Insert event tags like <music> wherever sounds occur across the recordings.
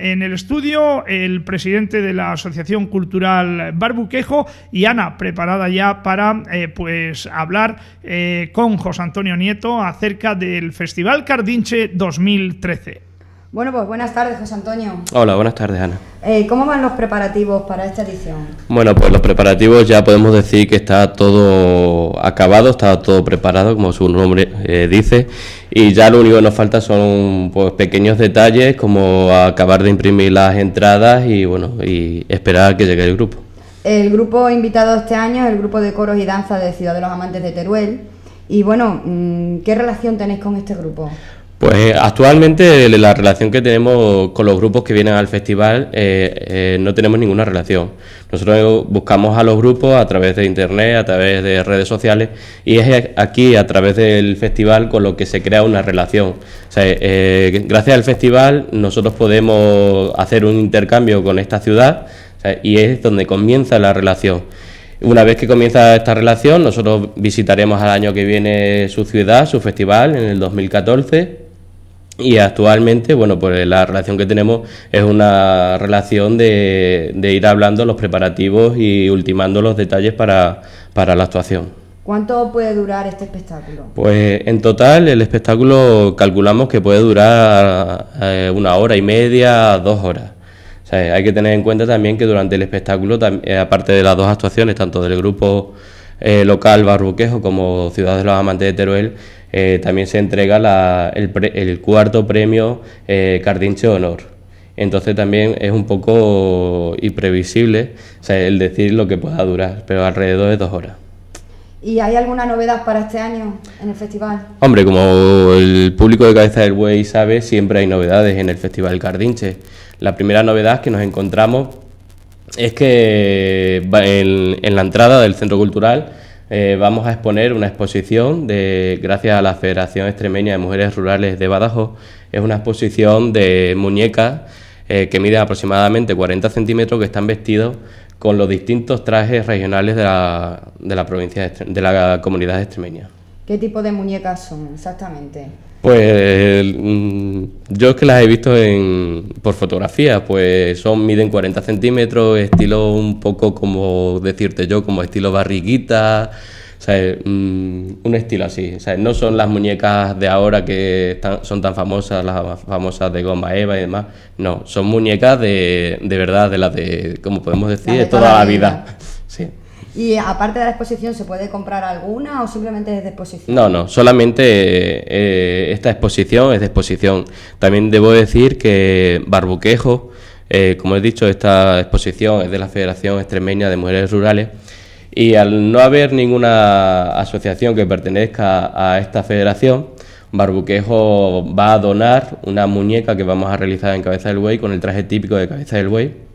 en el estudio el presidente de la Asociación Cultural Barbuquejo y Ana, preparada ya para eh, pues hablar eh, con José Antonio Nieto acerca del Festival Cardinche 2013. Bueno, pues buenas tardes, José Antonio. Hola, buenas tardes, Ana. Eh, ¿Cómo van los preparativos para esta edición? Bueno, pues los preparativos ya podemos decir que está todo acabado, está todo preparado, como su nombre dice, y ya lo único que nos falta son pues, pequeños detalles como acabar de imprimir las entradas y bueno y esperar a que llegue el grupo. El grupo invitado este año es el grupo de coros y danza de Ciudad de los Amantes de Teruel. Y bueno, mm, ¿qué relación tenéis con este grupo? Pues eh, actualmente la relación que tenemos con los grupos que vienen al festival eh, eh, no tenemos ninguna relación. Nosotros buscamos a los grupos a través de internet, a través de redes sociales y es aquí a través del festival con lo que se crea una relación. gracias al festival nosotros podemos hacer un intercambio con esta ciudad y es donde comienza la relación. Una vez que comienza esta relación, nosotros visitaremos al año que viene su ciudad, su festival, en el 2014 y actualmente, bueno, pues la relación que tenemos es una relación de, ir hablando los preparativos y ultimando los detalles para, para la actuación. ¿Cuánto puede durar este espectáculo? Pues en total el espectáculo calculamos que puede durar eh, una hora y media, dos horas. O sea, hay que tener en cuenta también que durante el espectáculo, eh, aparte de las dos actuaciones, tanto del grupo eh, local Barbuquejo como Ciudad de los Amantes de Teruel, eh, también se entrega el, cuarto premio Cardinche eh, Honor. Entonces también es un poco imprevisible sea, el decir lo que pueda durar, pero alrededor de dos horas. ¿Y hay alguna novedad para este año en el festival? Hombre, como el público de Cabeza del Buey sabe, siempre hay novedades en el Festival Cardinche. La primera novedad que nos encontramos es que en la entrada del Centro Cultural eh, vamos a exponer una exposición de, gracias a la Federación Extremeña de Mujeres Rurales de Badajoz, es una exposición de muñecas eh, que miden aproximadamente 40 centímetros que están vestidos con los distintos trajes regionales de la, de la provincia de la comunidad extremeña. ¿Qué tipo de muñecas son exactamente? Pues mm, yo es que las he visto en, por fotografía, pues son, miden 40 centímetros, estilo un poco como decirte yo, como estilo barriguita, mm, un estilo así. O sea, no son las muñecas de ahora que son tan famosas, las famosas de Goma Eva y demás. No, son muñecas de, de verdad, de las de, como podemos decir, de toda, la vida. vida. Sí. ¿Y aparte de la exposición se puede comprar alguna o simplemente es de exposición? No, no, solamente eh, esta exposición es de exposición. También debo decir que Barbuquejo, eh, como he dicho, esta exposición es de la Federación Extremeña de Mujeres Rurales y al no haber ninguna asociación que pertenezca a esta federación, Barbuquejo va a donar una muñeca que vamos a realizar en Cabeza del Buey con el traje típico de Cabeza del Buey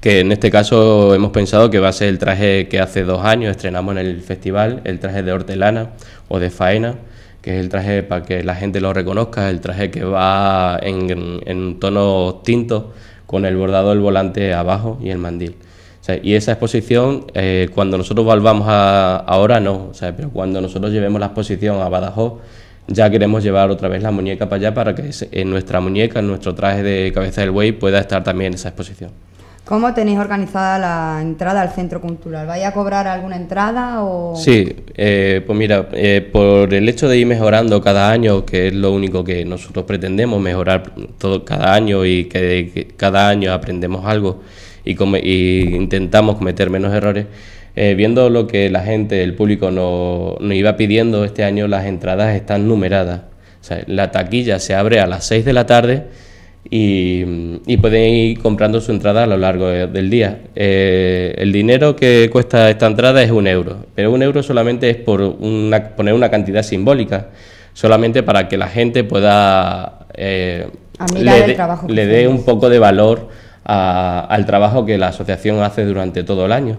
que en este caso hemos pensado que va a ser el traje que hace dos años estrenamos en el festival, el traje de hortelana o de faena que es el traje para que la gente lo reconozca, el traje que va en, en tonos tintos con el bordado del volante abajo y el mandil. y esa exposición, eh, cuando nosotros volvamos a, ahora no, pero cuando nosotros llevemos la exposición a Badajoz, ya queremos llevar otra vez la muñeca para allá para que en nuestra muñeca, en nuestro traje de cabeza del buey, pueda estar también esa exposición. ¿Cómo tenéis organizada la entrada al centro cultural? ¿Vais a cobrar alguna entrada o...? Sí, eh, pues mira, eh, por el hecho de ir mejorando cada año, que es lo único que nosotros pretendemos, mejorar todo cada año y que, cada año aprendemos algo y, como y intentamos cometer menos errores, eh, viendo lo que la gente, el público nos, nos iba pidiendo este año, las entradas están numeradas. O sea, la taquilla se abre a las 6 de la tarde y, pueden ir comprando su entrada a lo largo del día. Eh, el dinero que cuesta esta entrada es un euro, pero un euro solamente es por poner una cantidad simbólica, solamente para que la gente pueda eh, le, dé un poco de valor al trabajo que la asociación hace durante todo el año.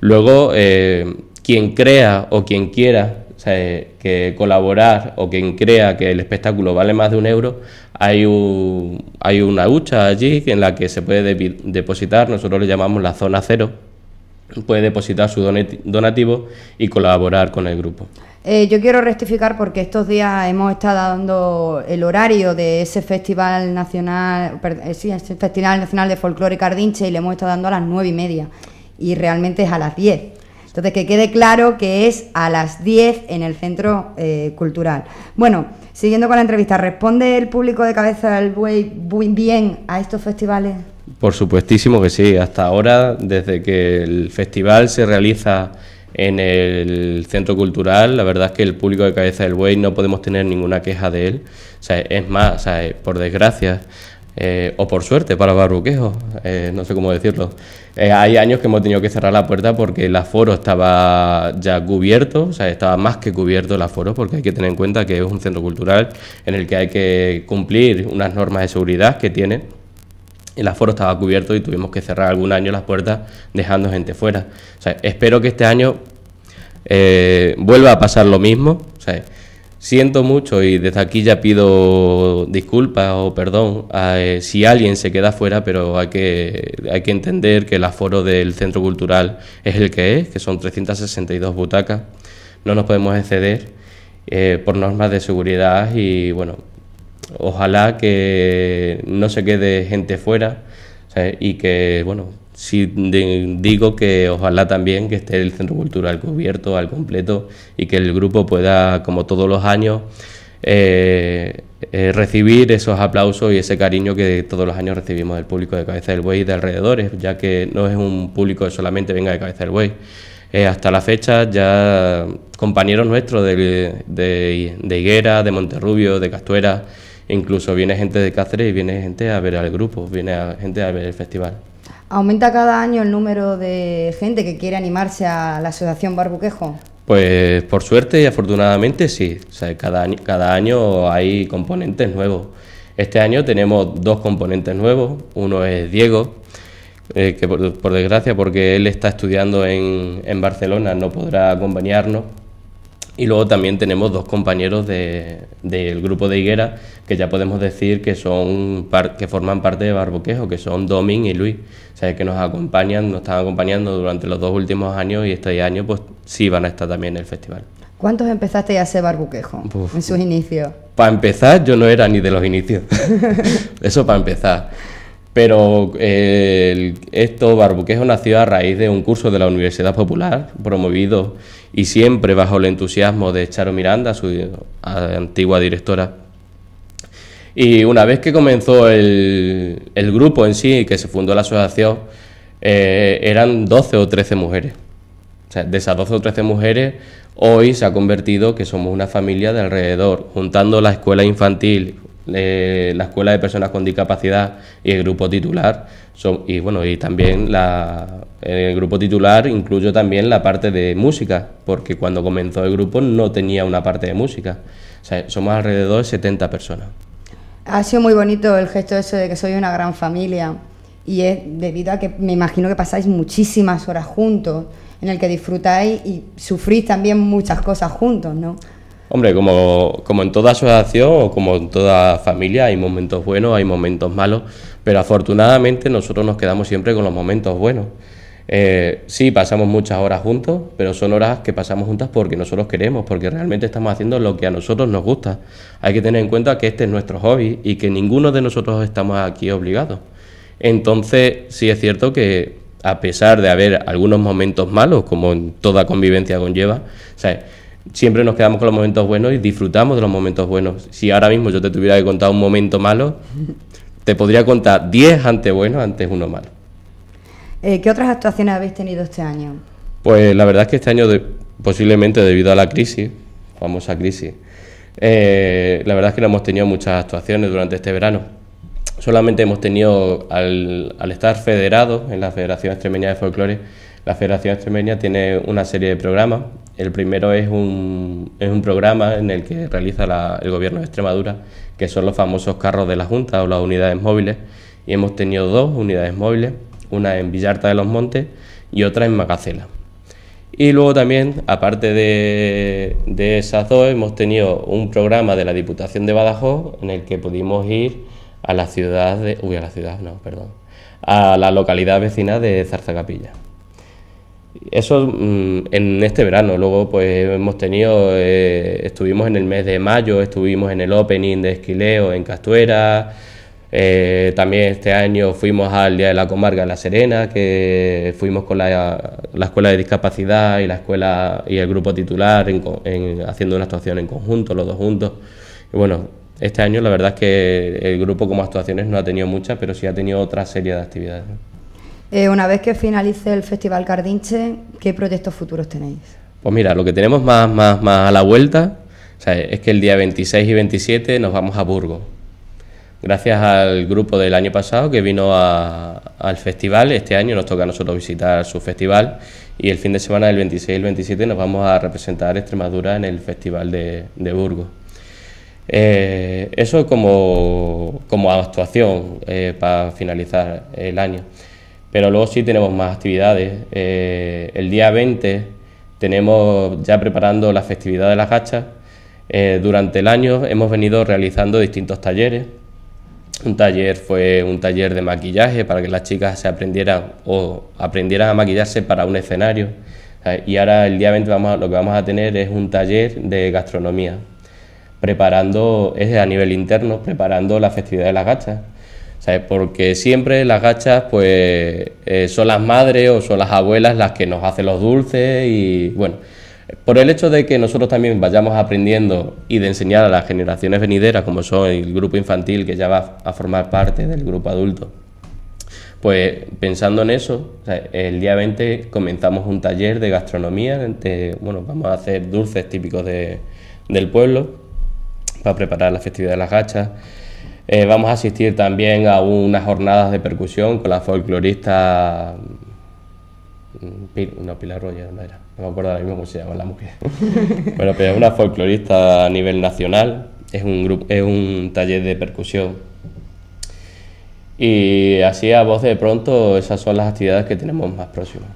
Luego, eh, quien crea o quien quiera que colaborar o quien crea que el espectáculo vale más de un euro, hay, hay una hucha allí en la que se puede depositar, nosotros le llamamos la zona cero, puede depositar su donativo y colaborar con el grupo. Eh, yo quiero rectificar porque estos días hemos estado dando el horario de ese Festival Nacional, eh, sí, Festival Nacional de Folclore Cardinche y le hemos estado dando a las nueve y media y realmente es a las diez. Entonces, que quede claro que es a las 10 en el Centro eh, Cultural. Bueno, siguiendo con la entrevista, ¿responde el público de cabeza del buey bien a estos festivales? Por supuestísimo que sí. Hasta ahora, desde que el festival se realiza en el centro cultural, la verdad es que el público de cabeza del buey no podemos tener ninguna queja de él. O sea, es más, por desgracia, eh, o por suerte para barruquejos, eh, no sé cómo decirlo. Eh, hay años que hemos tenido que cerrar la puerta porque el aforo estaba ya cubierto, o sea, estaba más que cubierto el aforo, porque hay que tener en cuenta que es un centro cultural en el que hay que cumplir unas normas de seguridad que tiene. El aforo estaba cubierto y tuvimos que cerrar algún año las puertas dejando gente fuera. O sea, espero que este año vuelva a pasar lo mismo. O sea, siento mucho y desde aquí ya pido disculpas o perdón eh, si alguien se queda fuera, pero hay que, hay que entender que el aforo del centro cultural es el que es, que son 362 butacas, no nos podemos exceder eh, por normas de seguridad y bueno, ojalá que no se quede gente fuera y que bueno si digo que ojalá también que esté el centro cultural cubierto al completo y que el grupo pueda, como todos los años, eh, eh, recibir esos aplausos y ese cariño que todos los años recibimos del público de Cabeza del Buey y de alrededores, ya que no es un público que solamente venga de Cabeza del Buey. Eh, hasta la fecha ya compañeros nuestros de, de Higuera, de Monterrubio, de Castuera, incluso viene gente de Cáceres y viene gente a ver al grupo, viene gente a ver el festival. ¿Aumenta cada año el número de gente que quiere animarse a la Asociación Barbuquejo? Pues por suerte y afortunadamente sí. cada, año, hay componentes nuevos. Este año tenemos dos componentes nuevos. Uno es Diego, eh, que por, desgracia porque él está estudiando en Barcelona no podrá acompañarnos y luego también tenemos dos compañeros de, del grupo de Higuera que ya podemos decir que son que forman parte de Barbuquejo, que son Domin y Luis. O sea, que nos acompañan, nos están acompañando durante los dos últimos años y este año pues sí van a estar también en el festival. ¿Cuántos empezaste a hacer barbuquejo en sus inicios? Para empezar, yo no era ni de los inicios. <laughs> Eso para empezar. Pero eh, esto, Barbuquejo, nació a raíz de un curso de la Universidad Popular, promovido y siempre bajo el entusiasmo de Charo Miranda, su antigua directora. Y una vez que comenzó el, grupo en sí, que se fundó la asociación, eh, eran 12 o 13 mujeres. de esas 12 o 13 mujeres, hoy se ha convertido que somos una familia de alrededor, juntando la escuela infantil, la Escuela de Personas con Discapacidad y el grupo titular. y bueno, y también el grupo titular incluyo también la parte de música, porque cuando comenzó el grupo no tenía una parte de música. O somos alrededor de 70 personas. Ha sido muy bonito el gesto eso de que soy una gran familia y es debido a que me imagino que pasáis muchísimas horas juntos, en el que disfrutáis y sufrís también muchas cosas juntos, ¿no? Hombre, como, como, en toda asociación o como en toda familia, hay momentos buenos, hay momentos malos, pero afortunadamente nosotros nos quedamos siempre con los momentos buenos. Eh, sí, pasamos muchas horas juntos, pero son horas que pasamos juntas porque nosotros queremos, porque realmente estamos haciendo lo que a nosotros nos gusta. Hay que tener en cuenta que este es nuestro hobby y que ninguno de nosotros estamos aquí obligados. Entonces, sí es cierto que a pesar de haber algunos momentos malos, como en toda convivencia conlleva, siempre nos quedamos con los momentos buenos y disfrutamos de los momentos buenos. Si ahora mismo yo te tuviera que contar un momento malo, te podría contar 10 antes buenos, antes uno malo. Eh, ¿Qué otras actuaciones habéis tenido este año? Pues la verdad es que este año, posiblemente debido a la crisis, famosa crisis, eh, la verdad es que no hemos tenido muchas actuaciones durante este verano. Solamente hemos tenido, al, al estar federados en la Federación Extremeña de Folclore, la Federación Extremeña tiene una serie de programas. El primero es un, programa en el que realiza el gobierno de Extremadura, que son los famosos carros de la Junta o las unidades móviles. Y hemos tenido dos unidades móviles, una en Villarta de los Montes y otra en Macacela. Y luego también, aparte de, esas dos, hemos tenido un programa de la Diputación de Badajoz en el que pudimos ir a la ciudad de. Uy, la ciudad, no, perdón. A la localidad vecina de Zarzacapilla... Eso mm, en este verano. Luego, pues hemos tenido, eh, estuvimos en el mes de mayo, estuvimos en el opening de Esquileo en Castuera. Eh, también este año fuimos al Día de la Comarca en La Serena, que fuimos con la, Escuela de Discapacidad y la escuela y el grupo titular en, haciendo una actuación en conjunto, los dos juntos. Y bueno, este año la verdad es que el grupo como actuaciones no ha tenido muchas, pero sí ha tenido otra serie de actividades. Eh, una vez que finalice el Festival Cardinche, ¿qué proyectos futuros tenéis? Pues mira, lo que tenemos más, a la vuelta es que el día 26 y 27 nos vamos a Burgos. Gracias al grupo del año pasado que vino al festival, este año nos toca a nosotros visitar su festival y el fin de semana del 26 y el 27 nos vamos a representar Extremadura en el Festival de, Burgos. Eh, eso como, como actuación eh, para finalizar el año. Pero luego sí tenemos más actividades. Eh, el día 20 tenemos ya preparando la festividad de las gachas. Eh, durante el año hemos venido realizando distintos talleres. Un taller fue un taller de maquillaje para que las chicas se aprendieran o aprendieran a maquillarse para un escenario. Eh, y ahora el día 20 lo que vamos a tener es un taller de gastronomía, preparando, es a nivel interno, preparando la festividad de las gachas. Porque siempre las gachas, pues, eh, son las madres o son las abuelas las que nos hacen los dulces y, bueno, por el hecho de que nosotros también vayamos aprendiendo y de enseñar a las generaciones venideras, como son el grupo infantil que ya va a formar parte del grupo adulto, pues pensando en eso, el día 20 comenzamos un taller de gastronomía, de, bueno, vamos a hacer dulces típicos de, del pueblo para preparar la festividad de las gachas. Eh, vamos a asistir también a unas jornadas de percusión con la folclorista. Mm, no, Pilar no era. No me acuerdo ahora mismo cómo se llama la mujer. <laughs> bueno, pero es una folclorista a nivel nacional. Es un, grupo, es un taller de percusión. Y así a voz de pronto, esas son las actividades que tenemos más próximas.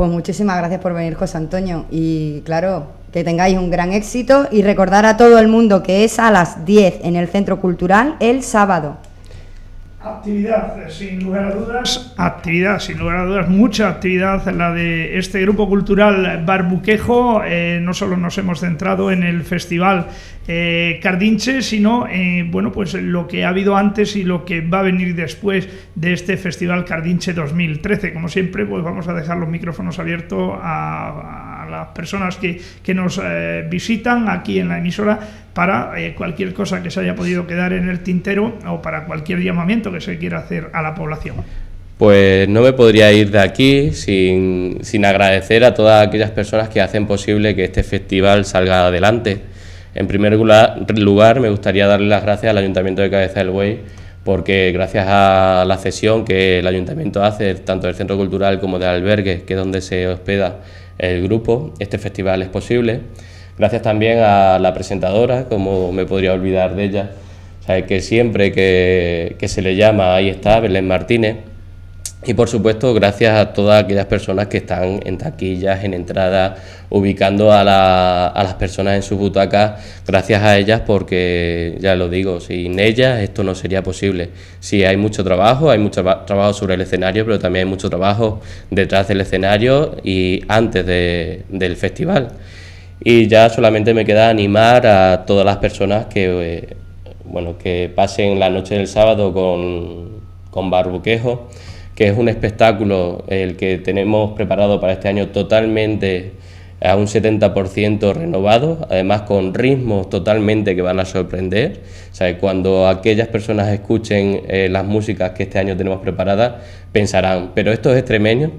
Pues muchísimas gracias por venir, José Antonio. Y claro, que tengáis un gran éxito y recordar a todo el mundo que es a las 10 en el Centro Cultural el sábado. Actividad, eh, sin lugar a dudas. Actividad, sin lugar a dudas, mucha actividad la de este grupo cultural Barbuquejo. Eh, no solo nos hemos centrado en el festival eh, Cardinche, sino en bueno, pues lo que ha habido antes y lo que va a venir después de este festival Cardinche 2013. Como siempre, pues vamos a dejar los micrófonos abiertos a las personas que, nos eh, visitan aquí en la emisora para eh, cualquier cosa que se haya podido quedar en el tintero o para cualquier llamamiento que se quiera hacer a la población. Pues no me podría ir de aquí sin, sin agradecer a todas aquellas personas que hacen posible que este festival salga adelante. En primer lugar, me gustaría darle las gracias al Ayuntamiento de Cabeza del Buey, porque gracias a la cesión que el Ayuntamiento hace, tanto del Centro Cultural como del albergue, que es donde se hospeda el grupo, este festival es posible. Gracias también a la presentadora, como me podría olvidar de ella, que siempre que, que se le llama, ahí está, Belén Martínez y por supuesto, gracias a todas aquellas personas que están en taquillas, en entradas, ubicando a, las personas en sus butacas, gracias a ellas porque, ya lo digo, sin ellas esto no sería posible. Sí, hay mucho trabajo, hay mucho trabajo sobre el escenario, pero también hay mucho trabajo detrás del escenario y antes del festival. Y ya solamente me queda animar a todas las personas que, eh, bueno, que pasen la noche del sábado con, con barbuquejo que es un espectáculo el que tenemos preparado para este año totalmente a un 70% renovado, además con ritmos totalmente que van a sorprender. O sea, cuando aquellas personas escuchen eh, las músicas que este año tenemos preparadas, pensarán, pero esto es extremeño.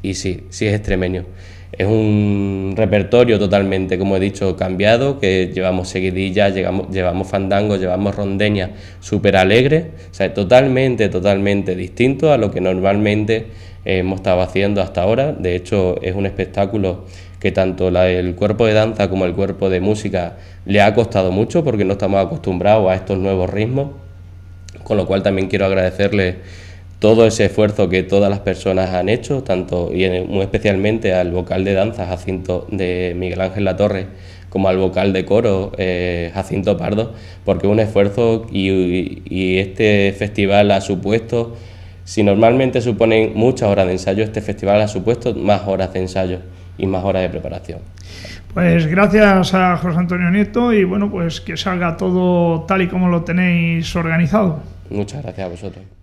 Y sí, sí es extremeño. Es un repertorio totalmente, como he dicho, cambiado, que llevamos seguidillas, llevamos, fandango, fandangos, llevamos rondeñas súper alegre. o sea, totalmente, totalmente distinto a lo que normalmente hemos estado haciendo hasta ahora. De hecho, es un espectáculo que tanto el cuerpo de danza como el cuerpo de música le ha costado mucho porque no estamos acostumbrados a estos nuevos ritmos, con lo cual también quiero agradecerle todo ese esfuerzo que todas las personas han hecho, tanto y muy especialmente al vocal de danza Jacinto de Miguel Ángel La Torre, como al vocal de coro eh, Jacinto Pardo, porque un esfuerzo y, y este festival ha supuesto, si normalmente suponen muchas horas de ensayo, este festival ha supuesto más horas de ensayo y más horas de preparación. Pues gracias a José Antonio Nieto y bueno, pues que salga todo tal y como lo tenéis organizado. Muchas gracias a vosotros.